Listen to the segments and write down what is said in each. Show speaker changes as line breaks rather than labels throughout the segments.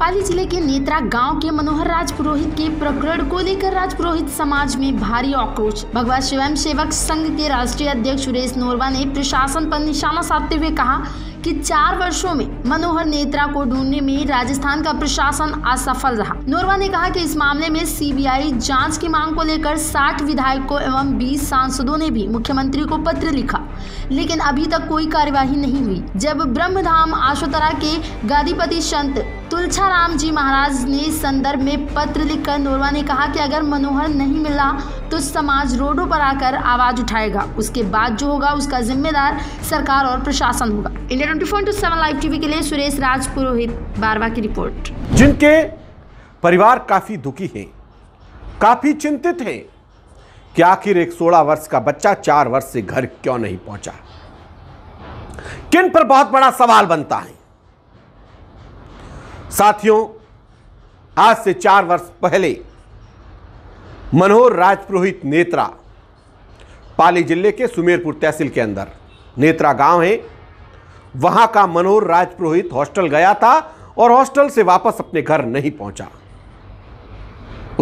पाली जिले के नेत्रा गांव के मनोहर राज पुरोहित के प्रकरण को लेकर राज पुरोहित समाज में भारी आक्रोश भगवान स्वयं सेवक संघ के राष्ट्रीय अध्यक्ष सुरेश नोरवा ने प्रशासन पर निशाना साधते हुए कहा कि चार वर्षों में मनोहर नेत्रा को ढूंढने में राजस्थान का प्रशासन असफल रहा नोरवा ने कहा कि इस मामले में सीबीआई जांच की मांग को लेकर 60 विधायकों एवं 20 सांसदों ने भी मुख्यमंत्री को पत्र लिखा लेकिन अभी तक कोई कार्यवाही नहीं हुई जब ब्रह्मधाम आशोतरा के गादीपति संत तुलछाराम जी महाराज ने संदर्भ में पत्र लिखकर नोरवा ने कहा कि अगर मनोहर नहीं मिला तो समाज रोडों पर आकर आवाज उठाएगा उसके बाद जो होगा उसका जिम्मेदार सरकार और प्रशासन होगा India twenty four seven live TV के लिए सुरेश राज पुरोहित बारवा की रिपोर्ट जिनके परिवार काफी दुखी है काफी चिंतित है कि आखिर एक सोलह वर्ष का बच्चा चार वर्ष से घर क्यों नहीं पहुंचा किन पर बहुत बड़ा सवाल बनता है साथियों आज से चार वर्ष पहले मनोहर राजपुरोहित नेत्रा पाली जिले के सुमेरपुर तहसील के अंदर नेत्रा गांव है वहां का मनोहर राजपुरोहित हॉस्टल गया था और हॉस्टल से वापस अपने घर नहीं पहुंचा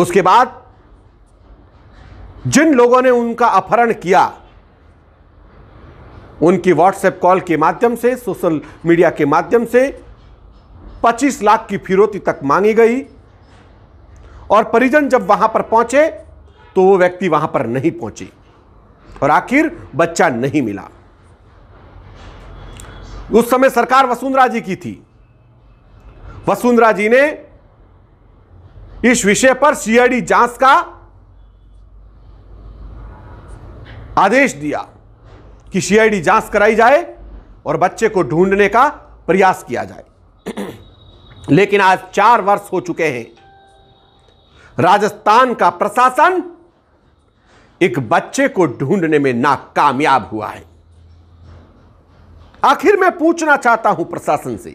उसके बाद जिन लोगों ने उनका अपहरण किया उनकी व्हाट्सएप कॉल के माध्यम से सोशल मीडिया के माध्यम से 25 लाख की फिरौती तक मांगी गई और परिजन जब वहां पर पहुंचे तो वो व्यक्ति वहां पर नहीं पहुंची और आखिर बच्चा नहीं मिला उस समय सरकार वसुंधरा जी की थी वसुंधरा जी ने इस विषय पर सीआईडी जांच का आदेश दिया कि सीआईडी जांच कराई जाए और बच्चे को ढूंढने का प्रयास किया जाए लेकिन आज चार वर्ष हो चुके हैं राजस्थान का प्रशासन एक बच्चे को ढूंढने में नाकामयाब हुआ है आखिर मैं पूछना चाहता हूं प्रशासन से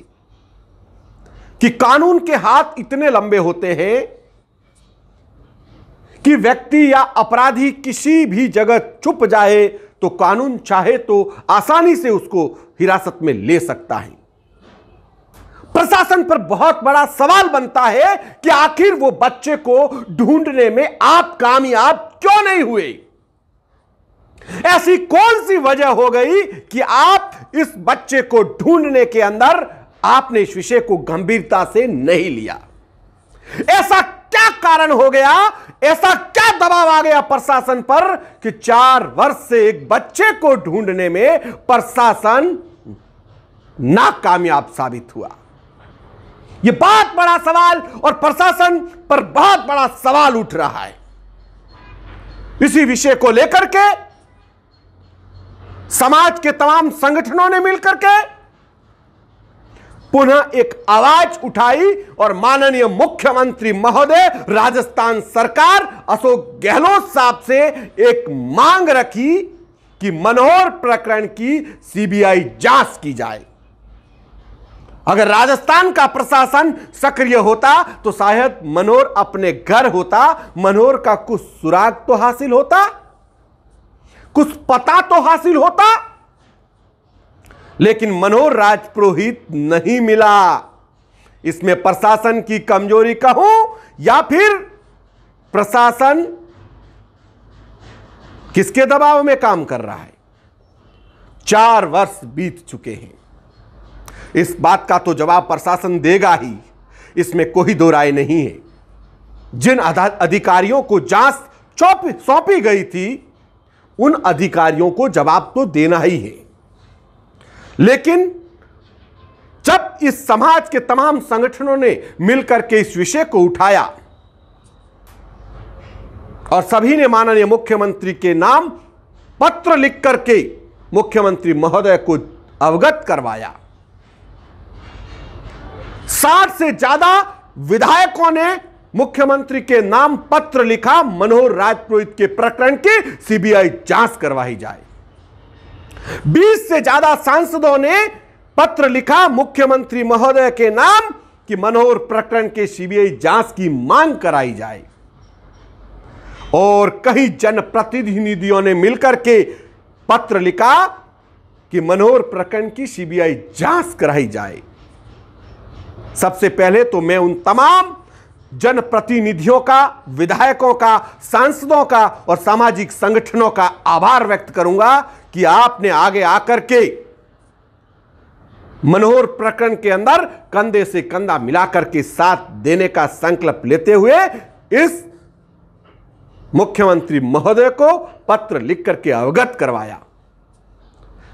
कि कानून के हाथ इतने लंबे होते हैं कि व्यक्ति या अपराधी किसी भी जगह चुप जाए तो कानून चाहे तो आसानी से उसको हिरासत में ले सकता है प्रशासन पर बहुत बड़ा सवाल बनता है कि आखिर वो बच्चे को ढूंढने में आप कामयाब क्यों नहीं हुए ऐसी कौन सी वजह हो गई कि आप इस बच्चे को ढूंढने के अंदर आपने इस विषय को गंभीरता से नहीं लिया ऐसा क्या कारण हो गया ऐसा क्या दबाव आ गया प्रशासन पर कि चार वर्ष से एक बच्चे को ढूंढने में प्रशासन नाकामयाब साबित हुआ ये बहुत बड़ा सवाल और प्रशासन पर बहुत बड़ा सवाल उठ रहा है इसी विषय को लेकर के समाज के तमाम संगठनों ने मिलकर के पुनः एक आवाज उठाई और माननीय मुख्यमंत्री महोदय राजस्थान सरकार अशोक गहलोत साहब से एक मांग रखी कि मनोहर प्रकरण की सीबीआई जांच की जाए अगर राजस्थान का प्रशासन सक्रिय होता तो शायद मनोहर अपने घर होता मनोहर का कुछ सुराग तो हासिल होता कुछ पता तो हासिल होता लेकिन मनोहर राजपुरोहित नहीं मिला इसमें प्रशासन की कमजोरी कहूं या फिर प्रशासन किसके दबाव में काम कर रहा है चार वर्ष बीत चुके हैं इस बात का तो जवाब प्रशासन देगा ही इसमें कोई दो राय नहीं है जिन अधिकारियों को जांच सौंपी गई थी उन अधिकारियों को जवाब तो देना ही है लेकिन जब इस समाज के तमाम संगठनों ने मिलकर के इस विषय को उठाया और सभी ने माननीय मुख्यमंत्री के नाम पत्र लिख करके मुख्यमंत्री महोदय को अवगत करवाया साठ से ज्यादा विधायकों ने मुख्यमंत्री के नाम पत्र लिखा मनोहर राजपुरोहित के प्रकरण की सीबीआई जांच करवाई जाए 20 से ज्यादा सांसदों ने पत्र लिखा मुख्यमंत्री महोदय के नाम कि मनोहर प्रकरण के सीबीआई जांच की मांग कराई जाए और कई जनप्रतिनिधियों ने मिलकर के पत्र लिखा कि मनोहर प्रकरण की सीबीआई जांच कराई जाए सबसे पहले तो मैं उन तमाम जनप्रतिनिधियों का विधायकों का सांसदों का और सामाजिक संगठनों का आभार व्यक्त करूंगा कि आपने आगे आकर के मनोहर प्रकरण के अंदर कंधे से कंधा मिलाकर के साथ देने का संकल्प लेते हुए इस मुख्यमंत्री महोदय को पत्र लिख करके अवगत करवाया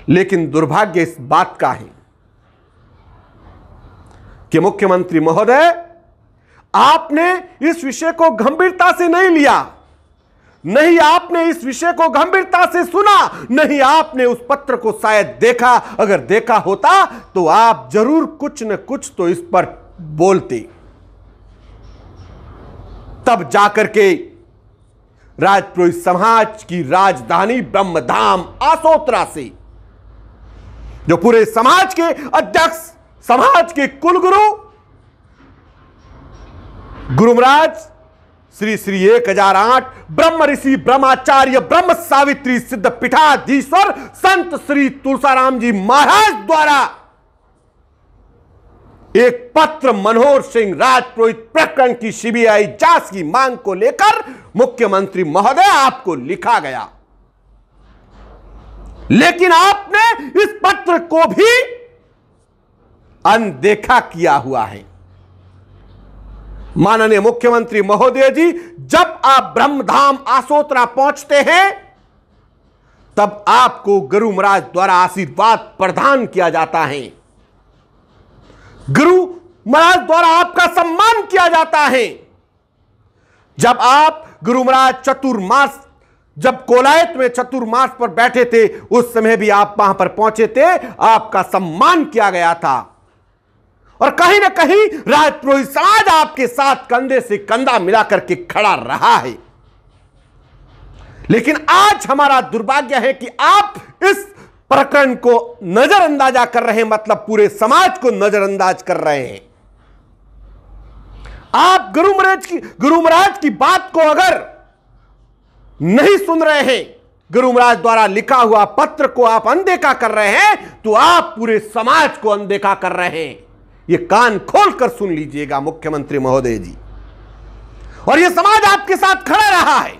लेकिन दुर्भाग्य इस बात का है कि मुख्यमंत्री महोदय आपने इस विषय को गंभीरता से नहीं लिया नहीं आपने इस विषय को गंभीरता से सुना नहीं आपने उस पत्र को शायद देखा अगर देखा होता तो आप जरूर कुछ न कुछ तो इस पर बोलते तब जाकर के राजपुरोहित समाज की राजधानी ब्रह्मधाम आसोत्रा से जो पूरे समाज के अध्यक्ष समाज के कुलगुरु महाराज श्री श्री एक हजार आठ ब्रह्म ऋषि ब्रह्माचार्य ब्रह्म सावित्री सिद्ध पीठाधीश्वर संत श्री तुलसाराम जी महाराज द्वारा एक पत्र मनोहर सिंह राजपुरोहित प्रकरण की सीबीआई जांच की मांग को लेकर मुख्यमंत्री महोदय आपको लिखा गया लेकिन आपने इस पत्र को भी अनदेखा किया हुआ है माननीय मुख्यमंत्री महोदय जी जब आप ब्रह्मधाम आसोत्रा पहुंचते हैं तब आपको गुरु महाराज द्वारा आशीर्वाद प्रदान किया जाता है गुरु महाराज द्वारा आपका सम्मान किया जाता है जब आप गुरु महाराज चतुर्मास जब कोलायत में चतुर्मास पर बैठे थे उस समय भी आप वहां पर पहुंचे थे आपका सम्मान किया गया था और कहीं ना कहीं राजपुरोहित समाज आपके साथ कंधे से कंधा मिलाकर के खड़ा रहा है लेकिन आज हमारा दुर्भाग्य है कि आप इस प्रकरण को नजरअंदाजा कर रहे हैं मतलब पूरे समाज को नजरअंदाज कर रहे हैं आप गुरु महाराज की गुरु महाराज की बात को अगर नहीं सुन रहे हैं गुरु महाराज द्वारा लिखा हुआ पत्र को आप अनदेखा कर रहे हैं तो आप पूरे समाज को अनदेखा कर रहे हैं ये कान खोल कर सुन लीजिएगा मुख्यमंत्री महोदय जी और ये समाज आपके साथ खड़ा रहा है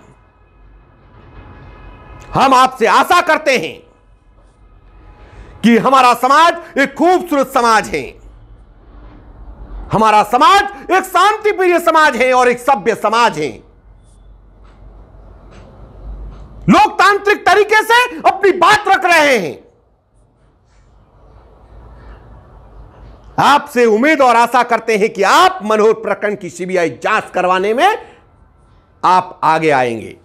हम आपसे आशा करते हैं कि हमारा समाज एक खूबसूरत समाज है हमारा समाज एक शांति प्रिय समाज है और एक सभ्य समाज है लोकतांत्रिक तरीके से अपनी बात रख रहे हैं आपसे उम्मीद और आशा करते हैं कि आप मनोहर प्रकरण की सीबीआई जांच करवाने में आप आगे आएंगे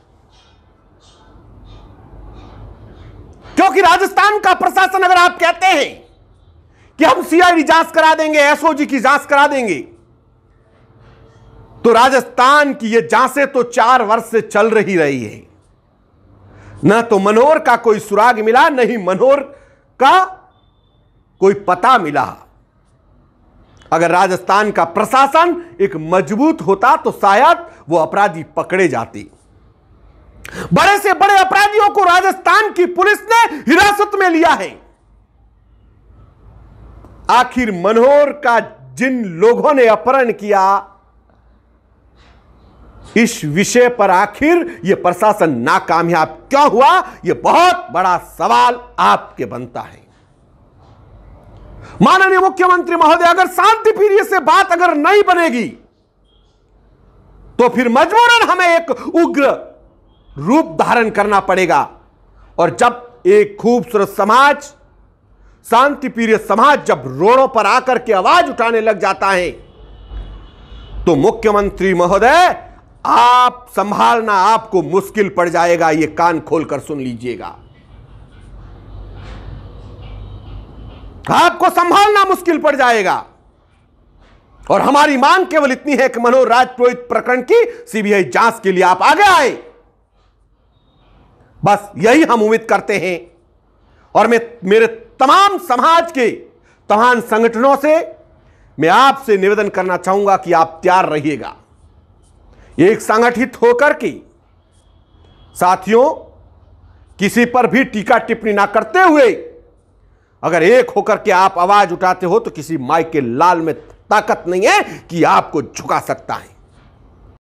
क्योंकि राजस्थान का प्रशासन अगर आप कहते हैं कि हम सीआईडी जांच करा देंगे एसओजी की जांच करा देंगे तो राजस्थान की ये जांचें तो चार वर्ष से चल रही रही है ना तो मनोहर का कोई सुराग मिला नहीं मनोहर का कोई पता मिला अगर राजस्थान का प्रशासन एक मजबूत होता तो शायद वो अपराधी पकड़े जाते बड़े से बड़े अपराधियों को राजस्थान की पुलिस ने हिरासत में लिया है आखिर मनोहर का जिन लोगों ने अपहरण किया इस विषय पर आखिर यह प्रशासन नाकामयाब क्यों हुआ यह बहुत बड़ा सवाल आपके बनता है माननीय मुख्यमंत्री महोदय अगर शांति प्रिय से बात अगर नहीं बनेगी तो फिर मजबूरन हमें एक उग्र रूप धारण करना पड़ेगा और जब एक खूबसूरत समाज शांति प्रिय समाज जब रोडों पर आकर के आवाज उठाने लग जाता है तो मुख्यमंत्री महोदय आप संभालना आपको मुश्किल पड़ जाएगा ये कान खोलकर सुन लीजिएगा आपको संभालना मुश्किल पड़ जाएगा और हमारी मांग केवल इतनी है कि मनोहर राज पुरोहित प्रकरण की सीबीआई जांच के लिए आप आगे आए बस यही हम उम्मीद करते हैं और मैं मेरे तमाम समाज के तमाम संगठनों से मैं आपसे निवेदन करना चाहूंगा कि आप तैयार रहिएगा एक संगठित होकर के साथियों किसी पर भी टीका टिप्पणी ना करते हुए अगर एक होकर के आप आवाज उठाते हो तो किसी माई के लाल में ताकत नहीं है कि आपको झुका सकता है